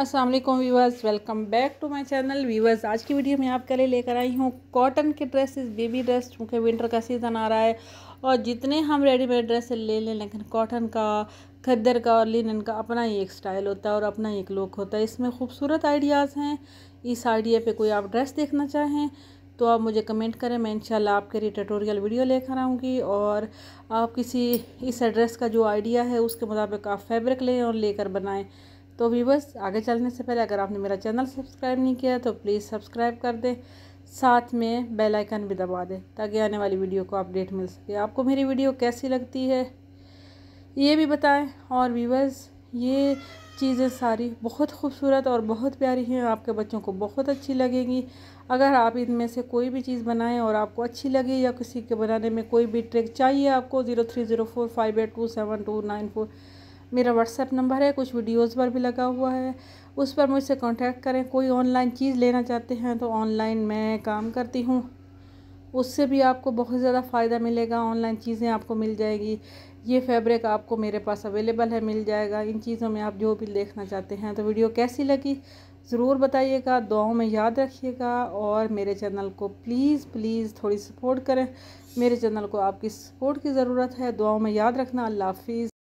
Aslam viewers welcome back to my channel viewers आज की video में आपके लिए लेकर आई हूँ कॉटन के ड्रेसेस बेबी ड्रेस चूँकि विंटर का सीज़न आ रहा है और जितने हम रेडीमेड ड्रेस ले लें लेकिन कॉटन का खद्दर का और लिनन का अपना ही एक स्टाइल होता है और अपना ही एक लुक होता है इसमें खूबसूरत आइडियाज़ हैं इस आइडिया पर कोई आप ड्रेस देखना चाहें तो आप मुझे कमेंट करें मैं इंशाल्लाह आपके लिए ट्यूटोरियल वीडियो लेकर आऊँगी और आप किसी इस एड्रेस का जो आइडिया है उसके मुताबिक आप फैब्रिक लें और लेकर बनाएं तो वीवर्स आगे चलने से पहले अगर आपने मेरा चैनल सब्सक्राइब नहीं किया तो प्लीज़ सब्सक्राइब कर दें साथ में बेल आइकन भी दबा दें ताकि आने वाली वीडियो को अपडेट मिल सके आपको मेरी वीडियो कैसी लगती है ये भी बताएं और वीवर्स ये चीज़ें सारी बहुत खूबसूरत और बहुत प्यारी हैं आपके बच्चों को बहुत अच्छी लगेंगी अगर आप इनमें से कोई भी चीज़ बनाएं और आपको अच्छी लगे या किसी के बनाने में कोई भी ट्रिक चाहिए आपको zero three zero four five eight two seven two nine four मेरा व्हाट्सएप नंबर है कुछ वीडियोस पर भी लगा हुआ है उस पर मुझसे कांटेक्ट करें कोई ऑनलाइन चीज़ लेना चाहते हैं तो ऑनलाइन मैं काम करती हूँ उससे भी आपको बहुत ज़्यादा फ़ायदा मिलेगा ऑनलाइन चीज़ें आपको मिल जाएगी ये फैब्रिक आपको मेरे पास अवेलेबल है मिल जाएगा इन चीज़ों में आप जो भी देखना चाहते हैं तो वीडियो कैसी लगी ज़रूर बताइएगा दुआओं में याद रखिएगा और मेरे चैनल को प्लीज़ प्लीज़ थोड़ी सपोर्ट करें मेरे चैनल को आपकी सपोर्ट की ज़रूरत है दुआओं में याद रखना अल्लाह हाफिज़